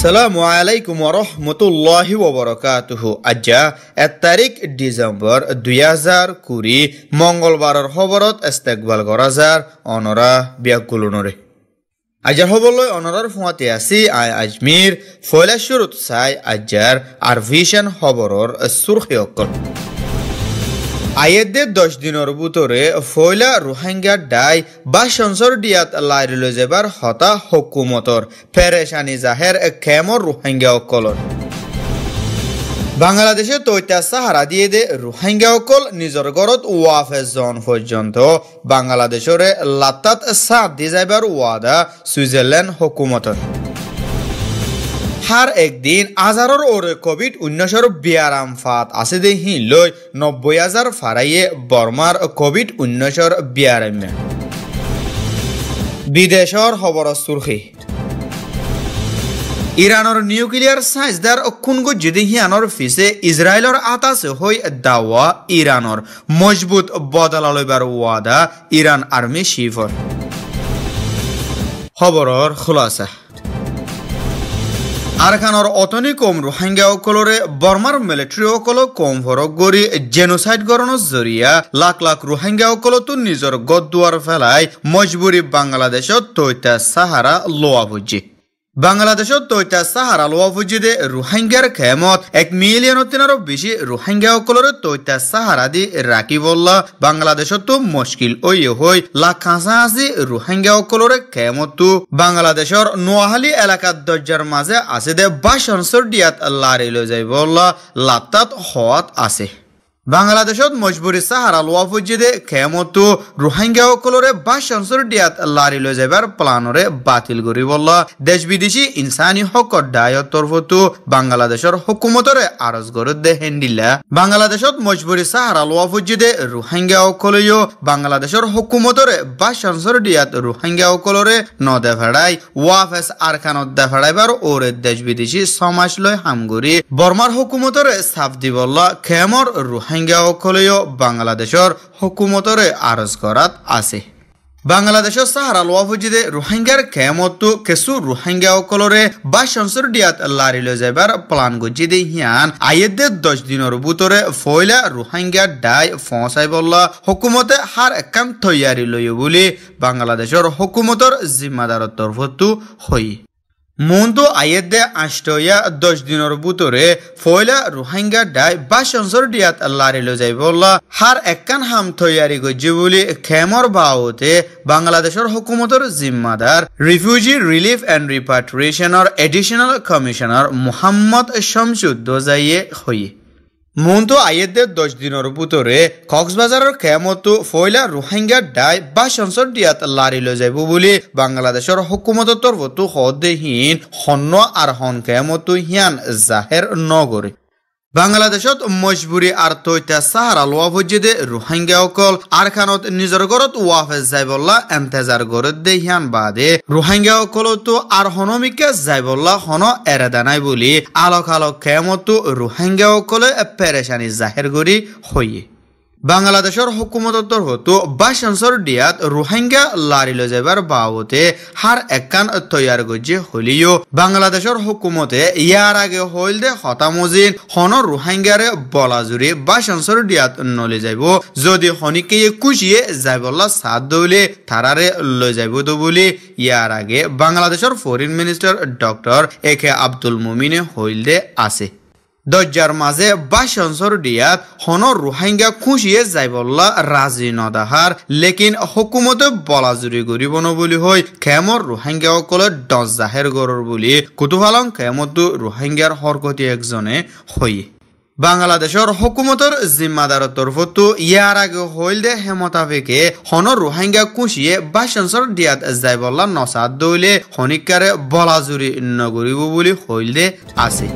আসসালামাইকুম ৰহমতুল্লাহ ওবৰকাতহ আজা এক তাৰিখ ডিসেম্বৰ দুই হাজাৰ কুড়ি মঙ্গলবাৰেৰ খবৰত ইস্তেকবাল গৰাজাৰ অনৰা ব্যাকুলনৰে আজাৰ হবলৈ অনৰৰ ফুঁৱাতে আছে আই আজমীৰ ফৈলেশ্বৰ উৎসাই আজাৰ আৰ্ভিছেন খবৰৰ চুৰ্খী অকল আয়েদের দশ দিনের বুতরে ফয়লা রোহিঙ্গা ডাই বা সঞ্চর ডিয়াত লাইর লাইরলৈ যাবার হতা হকুমতর ফেরেশানি জাহের খেম রোহিঙ্গা অকলর বাংলাদেশে তৈতা সাহারা দিয়ে দে রোহিঙ্গা অকল নিজের ঘরত ওয়াফে জন পর্যন্ত বাংলাদেশরে লাত্তাত সাঁত দিয়ে যাইবার ওয়াদা সুইজারল্যান্ড হকুমতর হার একদিন আজারর ওরে কোভিড উনিশর বিয়ারাম ফাত আছে দেহি হি লৈ নব্বই হাজার ফারাইয়ে বর্মার কোভিড উনিশর বিয়ারামে বিদেশর খবর সুরখি ইরানোর নিউক্লিয়ার সাইজদার কুনগু জিদিহিয়ানোর ফিসে ইসরায়েলর আতাস হই দাওয়া ইরানর মজবুত বদলা লইবার ওয়াদা ইরান আর্মি শিফর খবরর খুলাসা আরখানোর অতনি কম রোহিঙ্গা অকলরে বর্মার মিলিটারি অকল কম ভরক কৰি জেনোসাইড গৰণৰ জরিয়া লাখ লাখ রোহিঙ্গা রোহিঙ্গাসকলতো নিজৰ গদ্দুয়ার ফেলায় মজবুরি বাংলাদেশত তৈতা সাহারা লোয়া বুঝি বাংলাদেশের তৈতা সাহারাল ফুজিদে রোহিঙ্গার খেমত এক মিলিয়ন তিনারও বেশি রোহিঙ্গা সকলের তৈতা সাহারা দি রাখি বললা বাংলাদেশত তো মুশকিল ওই হই লা কাঁচা রোহিঙ্গা সকলের খেমত তো বাংলাদেশের নোয়াহালি এলাকার দরজার মাঝে আছে দে বাসন সর্ডিয়াত লারি লই যাই বললা লাত্তাত হওয়াত আছে বাংলাদেশত মজবুরি সাহারা লোয়া ফুজিদে খেমতো রোহিঙ্গা সকলরে ভাষণসর দিয়াত লারি লৈ যাবার প্লানরে বাতিল করি বলল দেশ বিদেশি ইনসানি হক দায়ত তরফতো বাংলাদেশের হুকুমতরে আরজ করে দে হেন্ডিলা বাংলাদেশত মজবুরি সাহারা লোয়া ফুজিদে রোহিঙ্গা সকলেও বাংলাদেশের হুকুমতরে ভাষণসর দিয়াত রোহিঙ্গা সকলরে ন দেফেড়াই ওয়াফেস আরখানত দেফেড়াইবার ওরে দেশ বিদেশি সমাজ লয় হামগুরি বর্মার হুকুমতরে সাফ দিবল্লা খেমর রোহিঙ্গা রোহিঙ্গা অক্ষলেও বাংলাদেশের হকুমতরে আরজ করাত আছে বাংলাদেশের বাংলাদেশৰ চাহাৰা রোহিঙ্গার ফুজিদে কেসু রোহিঙ্গা অকলরে ৰোহিংগাসকলৰে বাসঞ্চৰ দিয়াত লারি লৈ যাইবার প্লান গুজি দে হিয়ান আয়েদে দশ দিনের বুতরে ফয়লা রোহিঙ্গা ডাই ফসাই বল্লা হকুমতে হার একাম তৈয়ারি লৈ বুলি বাংলাদেশের হকুমতর জিম্মাদাৰৰ তৰফতো হই মুন্দু আয়েদে আষ্টয়া দশ দিনের বুতরে ফয়লা রোহিঙ্গা ডাই বা সঞ্চর ডিয়াত আল্লাহরে লো যাই বললা হার একখান হাম তৈয়ারি গজ্জি বলি খেমর বাওতে বাংলাদেশের হুকুমতর জিম্মাদার রিফিউজি রিলিফ এন্ড রিপাট্রিয়েশনের এডিশনাল কমিশনার মোহাম্মদ শামসুদ্দোজাইয়ে হইয়ে মুন্তু আইয়েদের দশ দিনের ভিতরে কক্সবাজারের খেমত ফয়লা রোহিঙ্গা ডাই বা সংসদ দিয়াত লারি লৈ যাব বলে বাংলাদেশের হকুমতর তরফতো সদেহীন সন্ন আর হন খেমতো হিয়ান জাহের নগরে বাংলাদেশত মজবুরি আর তৈতা সাহারা লোয়া দে রোহিঙ্গা অকল আর খানত নিজের গরত ওয়াফেজ জাইবল্লা এমতেজার গরত দে হিয়ান বাদে রোহিঙ্গা অকলতো আর হনমিকা জাইবল্লা হন এরাদা নাই বলি আলোক আলোক খেমতো রোহিঙ্গা অকলে পেরেশানি জাহের গরি হইয়ে বাংলাদেশের হুকুমতর তরফত অঞ্চল ডিয়াত রোহিঙ্গা লারি লৈ যাবার বাবতে হার একান তৈয়ার গজি হলিও বাংলাদেশের হুকুমতে ইয়ার আগে হইল দে হতামজিন হন রোহিঙ্গারে বলাজুরি অঞ্চল ডিয়াত নলে যাইব যদি হনিকে কুচিয়ে যাইবলা সাত দৌলে থারারে লৈ যাইব তো বলে ইয়ার আগে বাংলাদেশের foreign minister doctor A K Abdul মুমিনে হইল দে আছে দৰ্যাৰ বাচৰ হনৰ ৰোহাংগা খুচিয়ে জাইবল্লা ৰাজি নদাহাৰ লেকিন হকুমতে বলাজুৰি কৰিব ন বুলি হৈ খেমৰ ৰোহাংগাসকলে দহ জাহেৰ গড়ৰ বুলি কুতুহালং খেমতো ৰোহাংগাৰ সৰগতি একজনে হৈ বাংলাদেশৰ হকুমতৰ জিম্মাদাৰৰ তৰফতো ইয়াৰ আগে হল দে হেমতাবেকে সনৰ ৰোহাংগা কুচিয়ে বাচঞ্চৰ দিয়াত যাই বলা নচাত দৌলে খনিকাৰে বলাজুৰি নগৰিব বুলি হল দে আছিল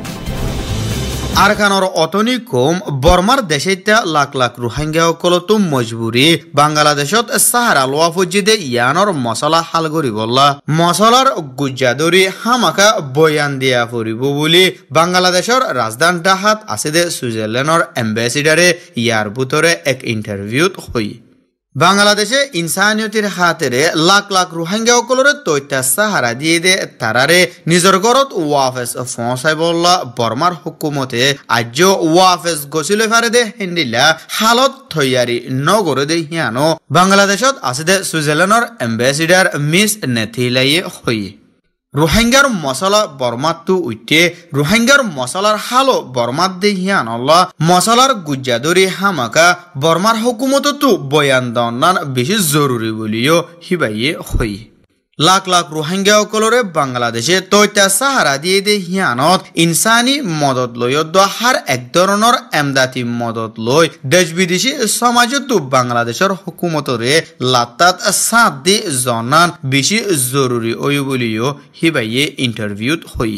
আরখানর অতনি কম বর্মার দেশেতে লাখ লাখ রোহিঙ্গা সকলতো মজবুরি বাংলাদেশত সাহারা লওয়া ফজিদে ইয়ানর মশলা হাল করি বললা মশলার গুজাদরি হামাকা বয়ান দিয়া ফুরিব বলি বাংলাদেশর রাজধানী ঢাকাত আছে দে সুইজারল্যান্ডর এম্বাসিডারে ইয়ার এক ইন্টারভিউত হই বাংলাদেশে ইনসানিয়তির হাতেরে লাখ লাখ রোহিঙ্গা সকলরে তৈত্যা সাহারা দিয়ে দে তারারে নিজের ঘরত ওয়াফেজ ফসাই বললা বর্মার হুকুমতে আজ্য ওয়াফেজ গছিলে ফারে দে হিন্দিলা হালত থৈয়ারি নগরে দে হিয়ানো বাংলাদেশত আছে দে সুইজারল্যান্ডর এম্বেসিডার মিস নেথিলাই হই রোহিঙ্গার মশলা বর্মাতু উঠে রোহিঙ্গার মশলার হালো বর্মাত দেহিয়ানল্লা মশলার গুজাদরি হামাকা বর্মার হকুমতো বয়ান দন্নান বেশি জরুরি বলিও হিবাইয়ে হই লাখ লাখ রোহিঙ্গা সকলরে বাংলাদেশে তৈতা সাহারা দিয়ে দে হিয়ানত ইনসানি মদত লই দহার এক ধরনের এমদাতি মদত লই দেশ বিদেশি সমাজত বাংলাদেশের হুকুমতরে লাত্তাত সাঁত দি জনান বেশি জরুরি ওই বলিও হিবাইয়ে ইন্টারভিউত হই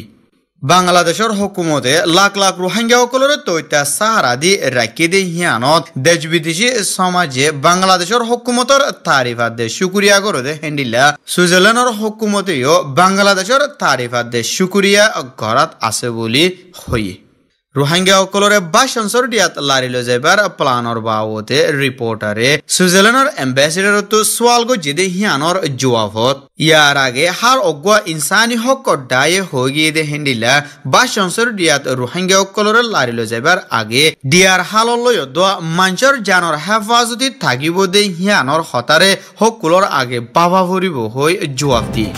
বাংলাদেশের হকুমতে লাখ লাখ রোহিঙ্গা সকলের তৈতা সাহারা দি রাখি দি হিয়ানত দেশ বিদেশি সমাজে বাংলাদেশের হকুমতর তারিফা দে শুক্রিয়া করে দে হেন্ডিলা সুইজারল্যান্ডের হকুমতেও বাংলাদেশের তারিফা দে শুক্রিয়া ঘরাত আছে বলি হয়ে ৰোহিংগীয়াসকলৰে বাস অঞ্চৰ দিয়াত লাৰি লৈ যাবৰ প্লানৰ বাবদে ৰিপৰ্টাৰে ছুইজাৰলেণ্ডৰ এম্বেচিডৰতো ছোৱালগো যদি হিয়ানৰ জোৱাভত ইয়াৰ আগে হাৰ অগোৱা ইনচানী হক দায়ে হৈ গিয়ে দে হেণ্ডিলা বাস অঞ্চৰ দিয়াত ৰোহিংগীয়াসকলৰে লাৰি লৈ যাবৰ আগে দিয়াৰ হাললৈ অদোৱা মঞ্চৰ জানৰ হেফাজতে থাকিব দে হিয়ানৰ হতাৰে সকলৰ আগে বাবা ভৰিব হৈ জোৱাব দিয়ে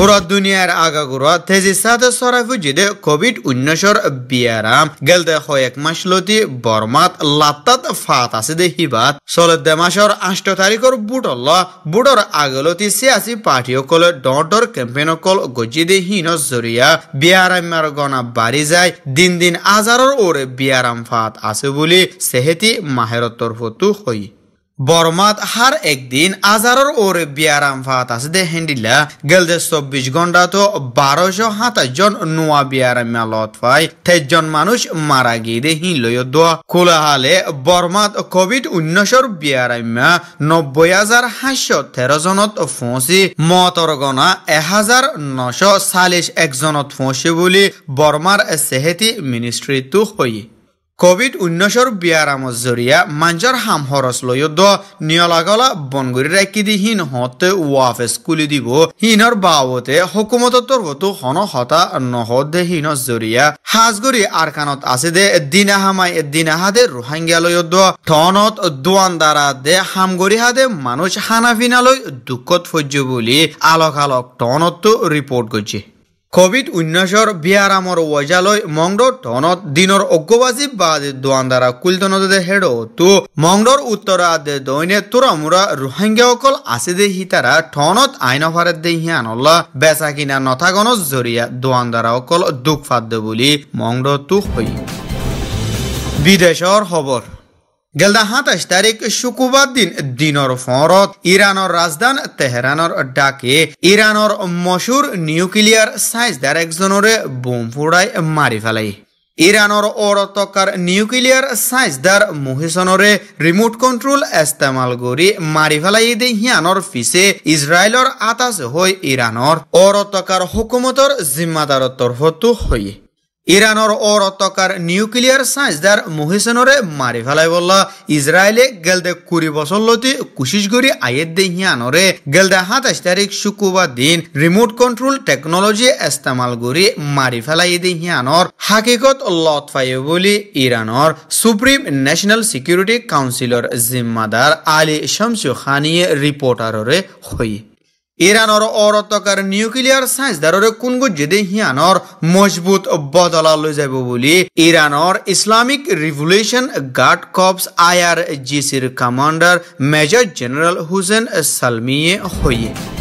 পুরা দুনিয়ার আগাগুড়া তেজিসাদ সরাফু জিদে কোভিড উনিশর বিয়ারাম গেলতে কয়েক মাস লতি বর্মাত লাত্তাত ফাত আছে দে হিবাত চলত মাসর আষ্ট তারিখর বুটল বুটর আগলতি সিয়াসি পার্টিসকলে ডর কেম্পেনকল গজি দে হীন জরিয়া বিয়ারামার গনা বাড়ি যায় দিন দিন আজারর ওরে বিয়ারাম ফাত আছে বুলি সেহেতি মাহেরতর ফতু হই বরমাত হার একদিন আজারর ওরে বিয়ারাম ফাত আছে দে হেন্ডিলা গেলদে চব্বিশ ঘন্টা তো বারোশো সাতাশ জন নোয়া বিয়ারাম আলত পাই তেইশ জন মানুষ মারা গিয়ে দে হিলয় দোয়া খোলা বর্মাত কোভিড উনিশর বিয়ারাম নব্বই হাজার সাতশো তেরো জনত ফঁচি মতর গণা এহাজার নশো চাল্লিশ একজনত ফঁচি বুলি বর্মার চেহেতি মিনিষ্ট্ৰীটো হয়ে কোভিড উনিশর বিয়ার জরিয়া মাঞ্জার হাম হরস লয় দ নিয়লাগলা বনগুড়ি রাখি দি হিন হতে ওয়াফে স্কুলি দিব হিনর বাবতে হকুমত তরবতো হন হতা নহদে হিন জরিয়া হাজগুড়ি আরকানত আছে দে দিনাহামাই দিনাহাদে রোহাঙ্গিয়া লয় দ ঠনত দ্বারা দে হামগুড়ি হাদে মানুষ হানাফিনালয় দুঃখত ফজ্য বলি আলোক আলোক টনত রিপোর্ট করছে কোভিড উনৈশৰ বিয়াৰামৰ ৱজালৈ মংডৰ ধনত দিনৰ অগ্ৰবাজি বাদ দোৱানদাৰা কুলতনদে হেড তো মংডৰ উত্তৰা দে দৈনে তোৰামোৰা ৰোহিংগীয়াসকল আছে দে হিতাৰা ধনত আইনভাৰে দে হিয়ানল্লা বেচা কিনা নথাগণৰ জৰিয়া দোৱানদাৰাসকল দুখ ফাদ বুলি মংডটো হৈ বিদেশৰ খবৰ গেলদা সাতাইশ তারিখ শুক্রবার দিন দিনৰ ফৰত ইৰাণৰ ৰাজধান তেহরানর ডাকে ইৰাণৰ মচুৰ নিউক্লিয়াৰ চাইজদাৰ একজনরে বোম ফুৰাই মাৰি পেলাই ইৰাণৰ অৰতকাৰ নিউক্লিয়াৰ চাইজদাৰ মহিচনৰে ৰিমোট কণ্ট্ৰল ইস্তেমাল কৰি মাৰি ফেলাই দে হিয়ানর পিছে ইজৰাইলৰ আতাচ হৈ ইৰাণৰ অরতকার হুকুমতৰ জিম্মাদাৰৰ তৰফতো হয়ে ইরানর অরতকার নিউক্লিয়ার সাইন্সদার মহিসেনরে মারি ফেলাই বলল ইসরায়েলে গেলদে কুড়ি বছর লতি কুশিস গরি আয়ের দে হিয়ানরে গেলদে সাতাশ তারিখ শুক্রবার দিন রিমোট কন্ট্রোল টেকনোলজি ইস্তেমাল গরি মারি ফেলাই দে হিয়ানর হাকিকত লত ফাইয়ে বলি ইরানর সুপ্রিম ন্যাশনাল সিকিউরিটি কাউন্সিলর জিম্মাদার আলী শামসু খানিয়ে রিপোর্টাররে হই ইরানর অরতকার নিউক্লিয়ার সাইন্স দ্বারা কোন যদি হিয়ানর মজবুত বদলা লৈ যাব বলি ইরানর Islamic revolution guard corps I R G সির কমান্ডার মেজর জেনারেল হুসেন সালমিয়ে হইয়ে